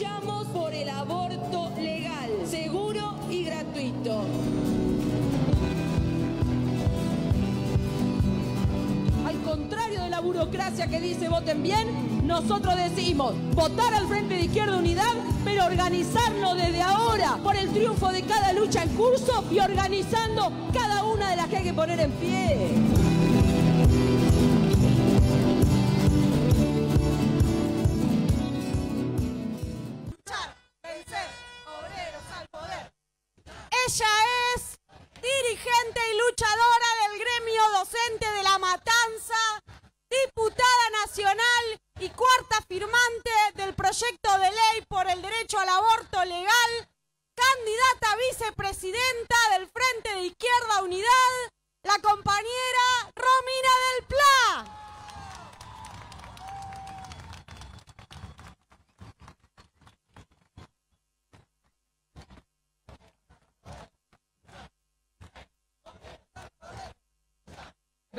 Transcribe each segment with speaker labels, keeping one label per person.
Speaker 1: Luchamos por el aborto legal, seguro y gratuito. Al contrario de la burocracia que dice voten bien, nosotros decimos votar al Frente de Izquierda Unidad, pero organizarnos desde ahora por el triunfo de cada lucha en curso y organizando cada una de las que hay que poner en pie. Ella es dirigente y luchadora del gremio docente de La Matanza, diputada nacional y cuarta firmante del proyecto de ley por el derecho al aborto legal, candidata vicepresidenta del Frente de Izquierda Unidad, la compañera Romina del Pla.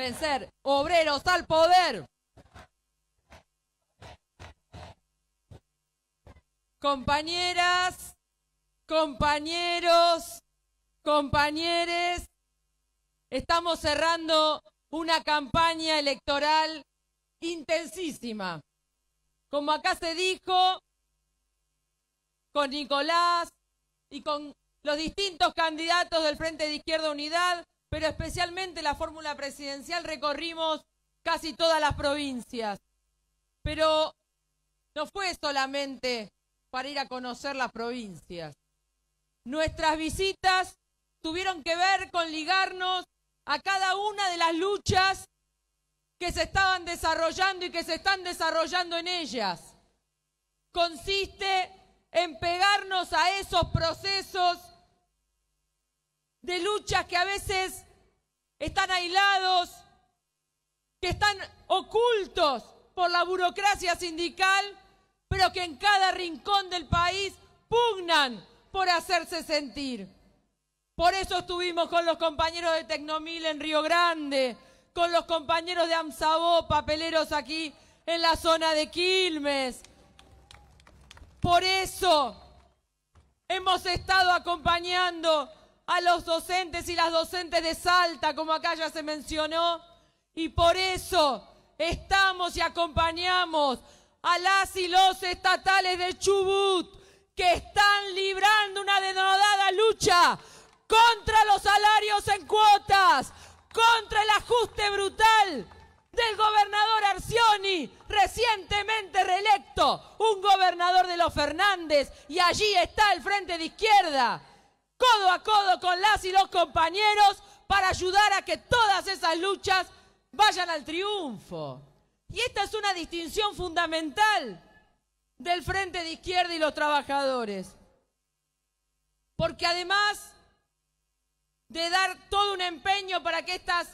Speaker 1: vencer. Obreros al poder. Compañeras, compañeros, compañeres, estamos cerrando una campaña electoral intensísima. Como acá se dijo, con Nicolás y con los distintos candidatos del Frente de Izquierda Unidad, pero especialmente la fórmula presidencial recorrimos casi todas las provincias. Pero no fue solamente para ir a conocer las provincias. Nuestras visitas tuvieron que ver con ligarnos a cada una de las luchas que se estaban desarrollando y que se están desarrollando en ellas. Consiste en pegarnos a esos procesos de luchas que a veces están aislados, que están ocultos por la burocracia sindical, pero que en cada rincón del país pugnan por hacerse sentir. Por eso estuvimos con los compañeros de Tecnomil en Río Grande, con los compañeros de Amsabó, papeleros aquí en la zona de Quilmes. Por eso hemos estado acompañando a los docentes y las docentes de Salta, como acá ya se mencionó, y por eso estamos y acompañamos a las y los estatales de Chubut que están librando una denodada lucha contra los salarios en cuotas, contra el ajuste brutal del gobernador Arcioni, recientemente reelecto, un gobernador de los Fernández, y allí está el frente de izquierda codo a codo con las y los compañeros para ayudar a que todas esas luchas vayan al triunfo. Y esta es una distinción fundamental del Frente de Izquierda y los trabajadores. Porque además de dar todo un empeño para que estas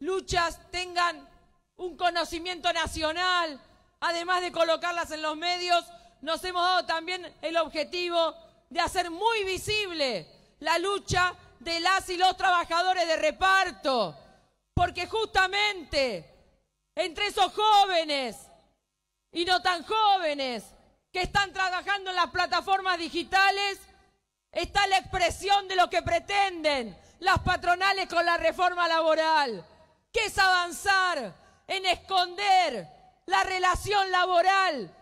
Speaker 1: luchas tengan un conocimiento nacional, además de colocarlas en los medios, nos hemos dado también el objetivo de hacer muy visible la lucha de las y los trabajadores de reparto, porque justamente entre esos jóvenes y no tan jóvenes que están trabajando en las plataformas digitales está la expresión de lo que pretenden las patronales con la reforma laboral, que es avanzar en esconder la relación laboral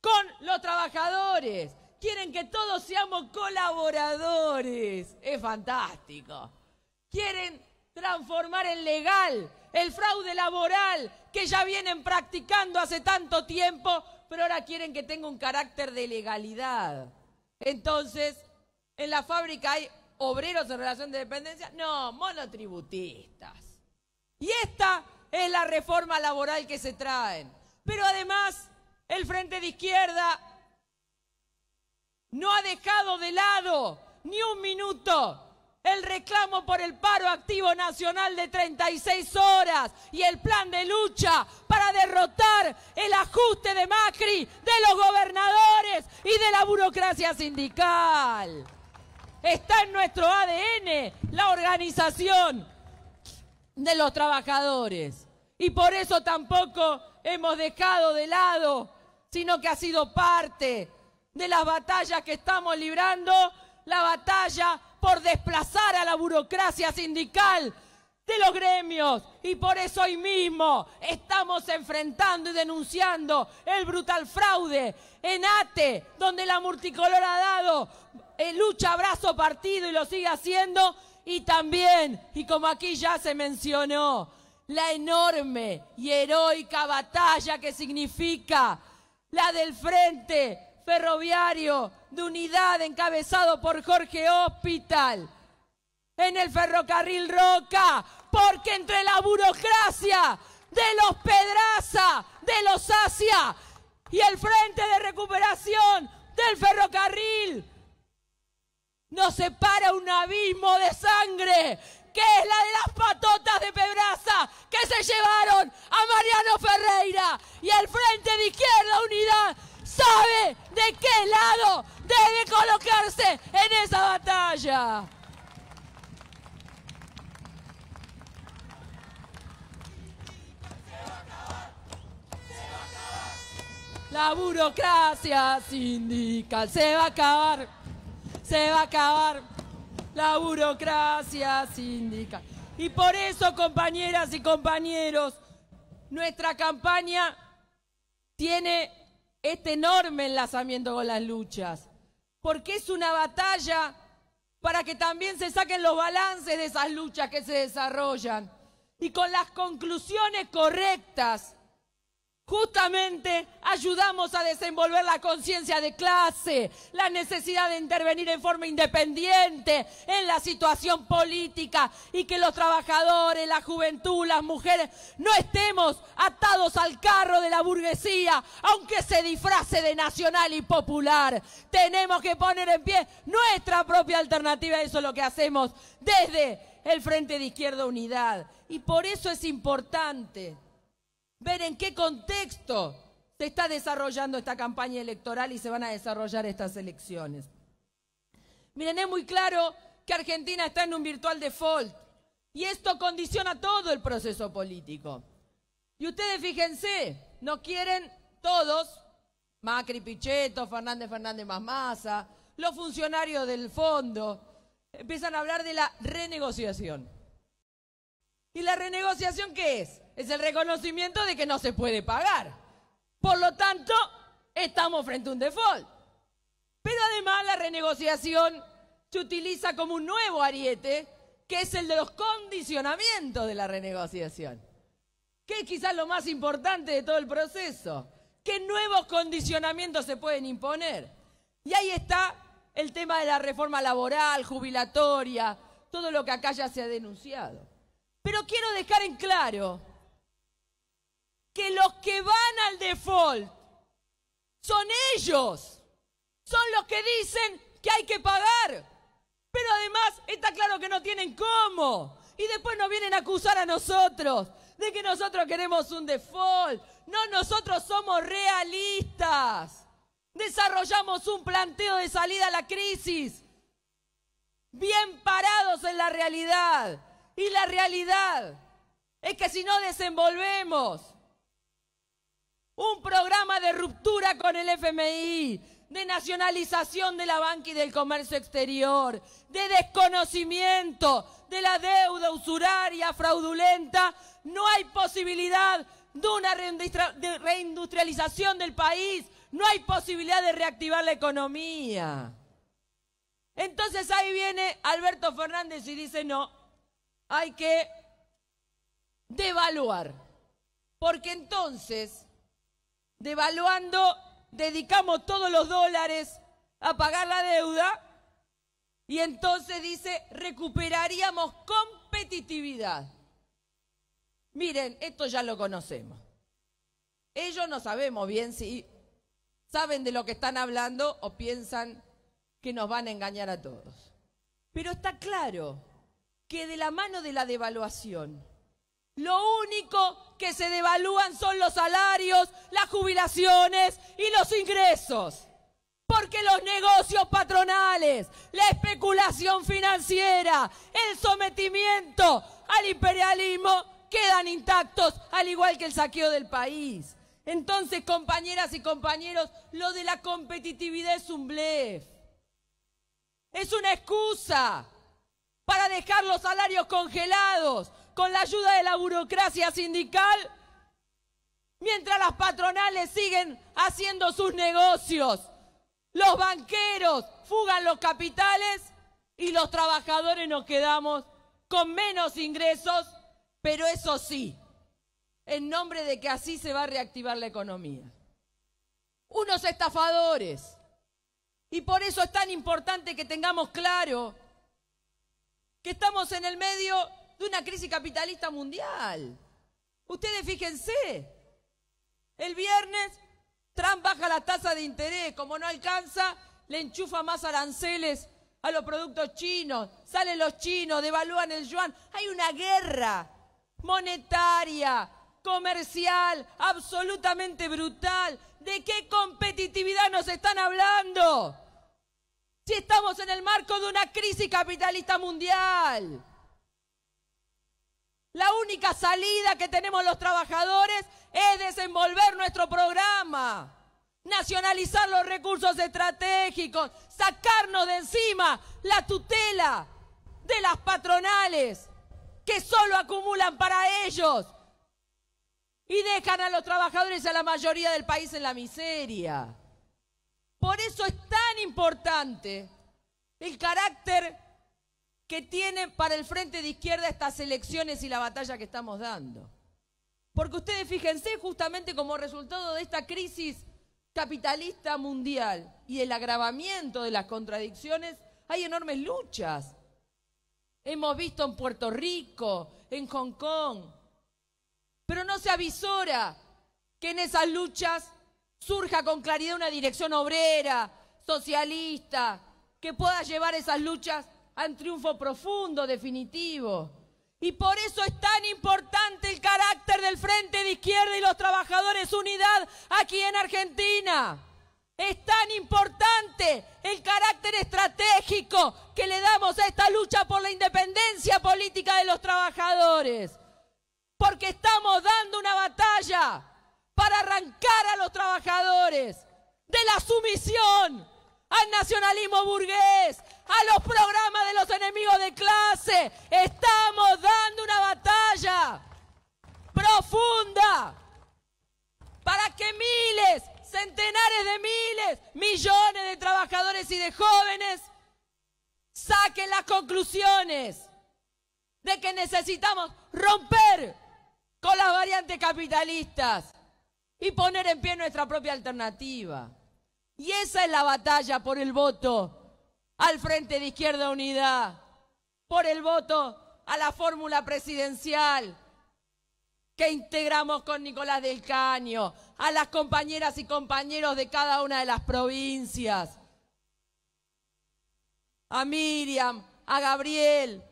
Speaker 1: con los trabajadores, Quieren que todos seamos colaboradores. Es fantástico. Quieren transformar el legal, el fraude laboral que ya vienen practicando hace tanto tiempo, pero ahora quieren que tenga un carácter de legalidad. Entonces, en la fábrica hay obreros en relación de dependencia, no, monotributistas. Y esta es la reforma laboral que se traen. Pero además, el Frente de Izquierda no ha dejado de lado ni un minuto el reclamo por el paro activo nacional de 36 horas y el plan de lucha para derrotar el ajuste de Macri, de los gobernadores y de la burocracia sindical. Está en nuestro ADN la organización de los trabajadores y por eso tampoco hemos dejado de lado, sino que ha sido parte de las batallas que estamos librando, la batalla por desplazar a la burocracia sindical de los gremios. Y por eso hoy mismo estamos enfrentando y denunciando el brutal fraude en ATE, donde la multicolor ha dado el eh, lucha brazo partido y lo sigue haciendo. Y también, y como aquí ya se mencionó, la enorme y heroica batalla que significa la del frente ferroviario de unidad encabezado por Jorge Hospital en el ferrocarril Roca, porque entre la burocracia de los Pedraza, de los Asia y el Frente de Recuperación del Ferrocarril, nos separa un abismo de sangre, que es la de las patotas de Pedraza, que se llevaron a Mariano Ferreira y el Frente de Izquierda Unidad sabe de qué lado debe colocarse en esa batalla. La burocracia sindical se va a acabar, se va a acabar la burocracia sindical. Y por eso, compañeras y compañeros, nuestra campaña tiene este enorme enlazamiento con las luchas, porque es una batalla para que también se saquen los balances de esas luchas que se desarrollan y con las conclusiones correctas Justamente ayudamos a desenvolver la conciencia de clase, la necesidad de intervenir en forma independiente en la situación política y que los trabajadores, la juventud, las mujeres no estemos atados al carro de la burguesía, aunque se disfrace de nacional y popular. Tenemos que poner en pie nuestra propia alternativa, eso es lo que hacemos desde el Frente de Izquierda Unidad. Y por eso es importante ver en qué contexto se está desarrollando esta campaña electoral y se van a desarrollar estas elecciones. Miren, es muy claro que Argentina está en un virtual default y esto condiciona todo el proceso político. Y ustedes fíjense, no quieren todos, Macri Pichetto, Fernández Fernández más Massa, los funcionarios del fondo, empiezan a hablar de la renegociación. ¿Y la renegociación qué es? es el reconocimiento de que no se puede pagar. Por lo tanto, estamos frente a un default. Pero además la renegociación se utiliza como un nuevo ariete, que es el de los condicionamientos de la renegociación, que es quizás lo más importante de todo el proceso. ¿Qué nuevos condicionamientos se pueden imponer? Y ahí está el tema de la reforma laboral, jubilatoria, todo lo que acá ya se ha denunciado. Pero quiero dejar en claro que los que van al default son ellos, son los que dicen que hay que pagar, pero además está claro que no tienen cómo y después nos vienen a acusar a nosotros de que nosotros queremos un default. No, nosotros somos realistas. Desarrollamos un planteo de salida a la crisis, bien parados en la realidad. Y la realidad es que si no desenvolvemos un programa de ruptura con el FMI, de nacionalización de la banca y del comercio exterior, de desconocimiento de la deuda usuraria fraudulenta. No hay posibilidad de una reindustrialización del país, no hay posibilidad de reactivar la economía. Entonces ahí viene Alberto Fernández y dice, no, hay que devaluar, porque entonces devaluando, dedicamos todos los dólares a pagar la deuda y entonces dice, recuperaríamos competitividad. Miren, esto ya lo conocemos. Ellos no sabemos bien si saben de lo que están hablando o piensan que nos van a engañar a todos. Pero está claro que de la mano de la devaluación, lo único que se devalúan son los salarios, las jubilaciones y los ingresos. Porque los negocios patronales, la especulación financiera, el sometimiento al imperialismo quedan intactos, al igual que el saqueo del país. Entonces, compañeras y compañeros, lo de la competitividad es un blef. Es una excusa para dejar los salarios congelados, con la ayuda de la burocracia sindical, mientras las patronales siguen haciendo sus negocios. Los banqueros fugan los capitales y los trabajadores nos quedamos con menos ingresos, pero eso sí, en nombre de que así se va a reactivar la economía. Unos estafadores. Y por eso es tan importante que tengamos claro que estamos en el medio de una crisis capitalista mundial. Ustedes fíjense, el viernes Trump baja la tasa de interés, como no alcanza, le enchufa más aranceles a los productos chinos, salen los chinos, devalúan el yuan, hay una guerra monetaria, comercial, absolutamente brutal. ¿De qué competitividad nos están hablando? Si estamos en el marco de una crisis capitalista mundial. La única salida que tenemos los trabajadores es desenvolver nuestro programa, nacionalizar los recursos estratégicos, sacarnos de encima la tutela de las patronales que solo acumulan para ellos y dejan a los trabajadores y a la mayoría del país en la miseria. Por eso es tan importante el carácter que tiene para el frente de izquierda estas elecciones y la batalla que estamos dando. Porque ustedes fíjense justamente como resultado de esta crisis capitalista mundial y el agravamiento de las contradicciones, hay enormes luchas. Hemos visto en Puerto Rico, en Hong Kong, pero no se avisora que en esas luchas surja con claridad una dirección obrera, socialista, que pueda llevar esas luchas a triunfo profundo, definitivo. Y por eso es tan importante el carácter del Frente de Izquierda y los Trabajadores Unidad aquí en Argentina. Es tan importante el carácter estratégico que le damos a esta lucha por la independencia política de los trabajadores. Porque estamos dando una batalla para arrancar a los trabajadores de la sumisión, al nacionalismo burgués, a los programas de los enemigos de clase. Estamos dando una batalla profunda para que miles, centenares de miles, millones de trabajadores y de jóvenes saquen las conclusiones de que necesitamos romper con las variantes capitalistas y poner en pie nuestra propia alternativa. Y esa es la batalla por el voto al Frente de Izquierda Unidad, por el voto a la fórmula presidencial que integramos con Nicolás del Caño, a las compañeras y compañeros de cada una de las provincias, a Miriam, a Gabriel,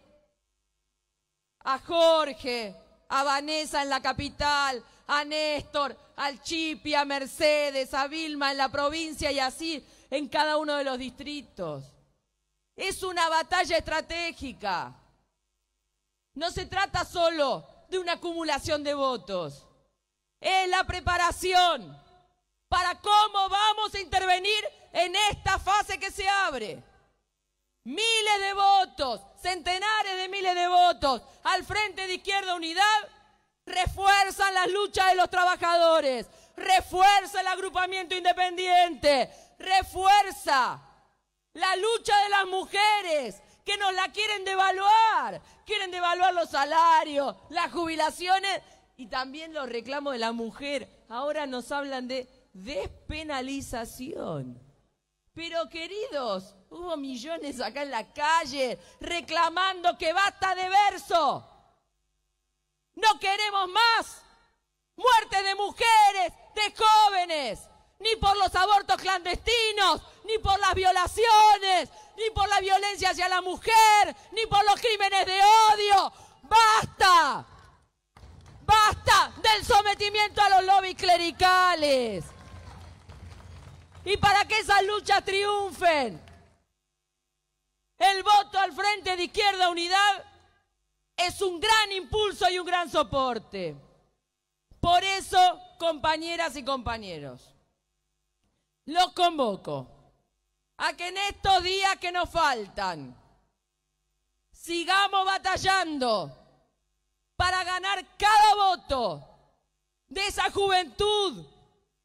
Speaker 1: a Jorge, a Vanessa en la capital, a Néstor, al Chipi, a Mercedes, a Vilma en la provincia y así en cada uno de los distritos. Es una batalla estratégica. No se trata solo de una acumulación de votos, es la preparación para cómo vamos a intervenir en esta fase que se abre. Miles de votos, centenares de miles de votos al Frente de Izquierda Unidad refuerzan las luchas de los trabajadores, refuerza el agrupamiento independiente, refuerza la lucha de las mujeres que nos la quieren devaluar, quieren devaluar los salarios, las jubilaciones y también los reclamos de la mujer. Ahora nos hablan de despenalización. Pero queridos, hubo millones acá en la calle reclamando que basta de verso no queremos más muerte de mujeres, de jóvenes, ni por los abortos clandestinos, ni por las violaciones, ni por la violencia hacia la mujer, ni por los crímenes de odio. ¡Basta! ¡Basta del sometimiento a los lobbies clericales! Y para que esas luchas triunfen, el voto al Frente de Izquierda Unidad es un gran impulso y un gran soporte. Por eso, compañeras y compañeros, los convoco a que en estos días que nos faltan sigamos batallando para ganar cada voto de esa juventud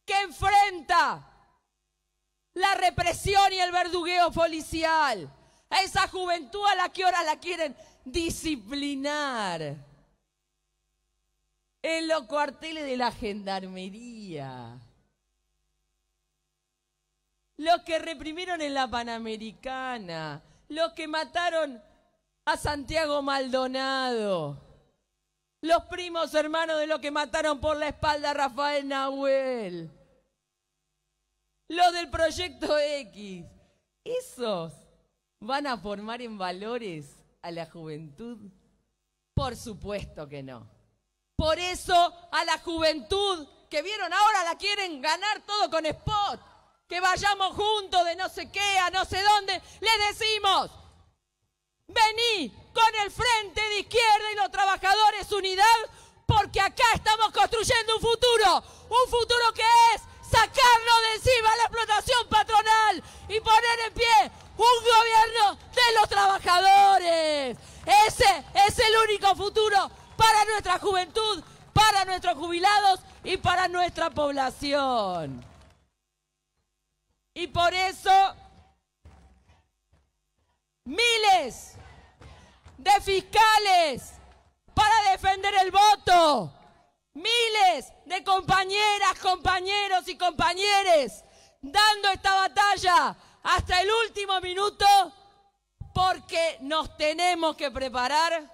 Speaker 1: que enfrenta la represión y el verdugueo policial, a esa juventud a la que ahora la quieren disciplinar en los cuarteles de la gendarmería. Los que reprimieron en la Panamericana, los que mataron a Santiago Maldonado, los primos hermanos de los que mataron por la espalda a Rafael Nahuel, los del Proyecto X, esos van a formar en valores a la juventud? Por supuesto que no. Por eso a la juventud que vieron ahora la quieren ganar todo con spot. Que vayamos juntos de no sé qué a no sé dónde. Le decimos, vení con el frente de izquierda y los trabajadores unidad porque acá estamos construyendo un futuro. Un futuro que es sacarnos de encima la explotación patronal y poner en pie un gobierno de los trabajadores. Ese es el único futuro para nuestra juventud, para nuestros jubilados y para nuestra población. Y por eso, miles de fiscales para defender el voto, miles de compañeras, compañeros y compañeres dando esta batalla hasta el último minuto porque nos tenemos que preparar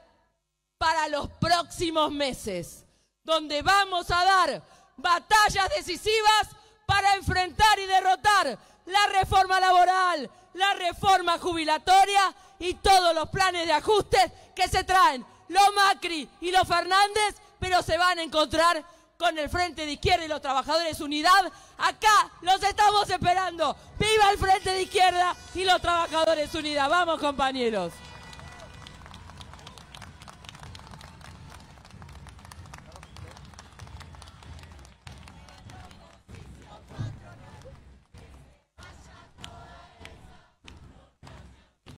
Speaker 1: para los próximos meses, donde vamos a dar batallas decisivas para enfrentar y derrotar la reforma laboral, la reforma jubilatoria y todos los planes de ajustes que se traen los Macri y los Fernández, pero se van a encontrar con el Frente de Izquierda y los Trabajadores Unidad. Acá los estamos esperando. ¡Viva el Frente de Izquierda y los Trabajadores Unidad! ¡Vamos, compañeros!